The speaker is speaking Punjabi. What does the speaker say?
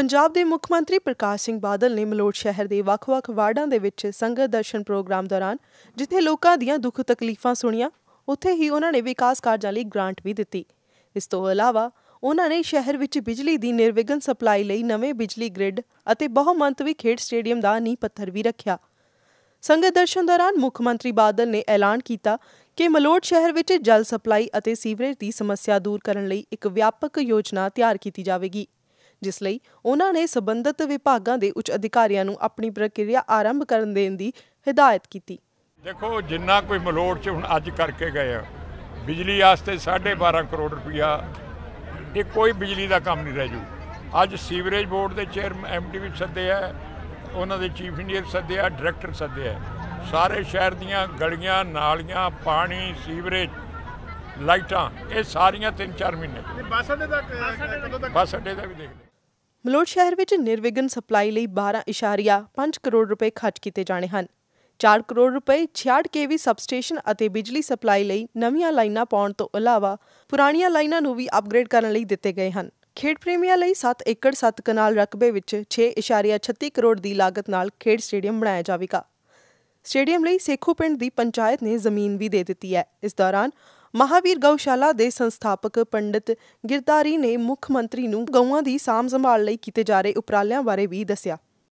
ਪੰਜਾਬ ਦੇ ਮੁੱਖ ਮੰਤਰੀ ਪ੍ਰਕਾਸ਼ ਸਿੰਘ ਬਾਦਲ ਨੇ ਮਲੋਟ ਸ਼ਹਿਰ ਦੇ ਵੱਖ-ਵੱਖ ਵਾਰਡਾਂ ਦੇ ਵਿੱਚ ਸੰਗਤ ਦਰਸ਼ਨ ਪ੍ਰੋਗਰਾਮ ਦੌਰਾਨ ਜਿੱਥੇ ਲੋਕਾਂ ਦੀਆਂ ਦੁੱਖ ਤਕਲੀਫਾਂ ਸੁਣੀਆਂ ਉੱਥੇ ਹੀ ਉਹਨਾਂ ਨੇ ਵਿਕਾਸ ਕਾਰਜਾਂ ਲਈ ਗ੍ਰਾਂਟ ਵੀ ਦਿੱਤੀ ਇਸ ਤੋਂ ਇਲਾਵਾ ਉਹਨਾਂ ਨੇ ਸ਼ਹਿਰ ਵਿੱਚ ਬਿਜਲੀ ਦੀ ਨਿਰਵਿਘਨ ਸਪਲਾਈ ਲਈ ਨਵੇਂ ਬਿਜਲੀ ਗ੍ਰਿਡ ਅਤੇ ਬਹੁਮੰਤਵੀ ਖੇਡ ਸਟੇਡੀਅਮ ਦਾ ਨੀਂਹ ਪੱਥਰ ਵੀ ਰੱਖਿਆ ਸੰਗਤ ਦਰਸ਼ਨ ਦੌਰਾਨ ਮੁੱਖ ਮੰਤਰੀ ਬਾਦਲ ਨੇ ਐਲਾਨ ਕੀਤਾ ਕਿ ਮਲੋਟ ਸ਼ਹਿਰ ਵਿੱਚ ਜਲ ਸਪਲਾਈ ਅਤੇ ਸੀਵਰੇਜ ਦੀ ਸਮੱਸਿਆ ਦੂਰ ਕਰਨ ਲਈ ਇੱਕ ਵਿਆਪਕ ਯੋਜਨਾ ਤਿਆਰ ਕੀਤੀ ਜਾਵੇਗੀ ਜਿਸ ਲਈ ਉਹਨਾਂ ਨੇ ਸਬੰਧਤ ਵਿਭਾਗਾਂ ਦੇ ਉੱਚ ਅਧਿਕਾਰੀਆਂ ਨੂੰ ਆਪਣੀ ਪ੍ਰਕਿਰਿਆ ਆਰੰਭ ਕਰਨ ਦੇਣ ਦੀ ਹਦਾਇਤ ਕੀਤੀ ਦੇਖੋ ਜਿੰਨਾ ਕੋਈ ਮਲੋੜ ਚ ਹੁਣ ਅੱਜ ਕਰਕੇ ਗਏ ਆ ਬਿਜਲੀ ਵਾਸਤੇ 12.5 ਕਰੋੜ ਰੁਪਇਆ ਇਹ ਕੋਈ ਬਿਜਲੀ ਦਾ ਕੰਮ ਨਹੀਂ ਰਹਿ ਜੂ ਅੱਜ ਸੀਵਰੇਜ ਬੋਰਡ ਦੇ ਚੇਅਰਮੈਨ ਐਮਡੀ ਵੀ ਸੱਦੇ ਆ ਉਹਨਾਂ ਦੇ ਚੀਫ ਇੰਜੀਨੀਅਰ ਸੱਦੇ ਆ ਡਾਇਰੈਕਟਰ ਸੱਦੇ ਆ ਸਾਰੇ ਸ਼ਹਿਰ ਦੀਆਂ ਗਲੀਆਂ ਨਾਲੀਆਂ ਪਾਣੀ ਸੀਵਰੇਜ ਲਾਈਟਾਂ ਇਹ ਸਾਰੀਆਂ 3-4 ਮਹੀਨੇ ਬਸ ਅੱਡੇ ਦਾ ਬਸ ਅੱਡੇ ਦਾ ਵੀ ਦੇਖਦੇ ਮਲੋਟ ਸ਼ਹਿਰ ਵਿੱਚ ਨਿਰਵਿਘਨ ਸਪਲਾਈ ਲਈ 12.5 ਕਰੋੜ ਰੁਪਏ ਖਰਚ ਕੀਤੇ ਜਾਣੇ ਹਨ 4 ਕਰੋੜ ਰੁਪਏ 66 ਕੇਵੀ ਸਬਸਟੇਸ਼ਨ ਅਤੇ ਬਿਜਲੀ ਸਪਲਾਈ ਲਈ ਨਵੀਆਂ ਲਾਈਨਾਂ ਪਾਉਣ ਤੋਂ ਇਲਾਵਾ ਪੁਰਾਣੀਆਂ ਲਾਈਨਾਂ ਨੂੰ ਵੀ ਅਪਗ੍ਰੇਡ ਕਰਨ ਲਈ ਦਿੱਤੇ ਗਏ ਹਨ ਖੇਡ ਪ੍ਰੀਮੀਅਰ ਲਈ 7 ਏਕੜ 7 ਕਨਾਲ ਰਕਬੇ ਵਿੱਚ 6.36 ਕਰੋੜ ਦੀ ਲਾਗਤ ਨਾਲ ਖੇਡ ਸਟੇਡੀਅਮ ਬਣਾਇਆ ਜਾਵੇਗਾ ਸਟੇਡੀਅਮ ਲਈ ਸੇਖੂ ਪਿੰਡ ਦੀ ਪੰਚਾਇਤ ਨੇ ਜ਼ਮੀਨ ਵੀ ਦੇ ਦਿੱਤੀ ਹੈ ਇਸ ਦੌਰਾਨ ਮਹਾਵੀਰ ਗਊਸ਼ਾਲਾ ਦੇ ਸੰਸਥਾਪਕ ਪੰਡਿਤ ਗਿਰਦਾਰੀ ਨੇ ਮੁੱਖ ਮੰਤਰੀ ਨੂੰ ਗਊਆਂ ਦੀ ਸਾਂਭ ਸੰਭਾਲ ਲਈ ਕੀਤੇ ਜਾ ਰਹੇ ਉਪਰਾਲਿਆਂ ਬਾਰੇ ਵੀ ਦੱਸਿਆ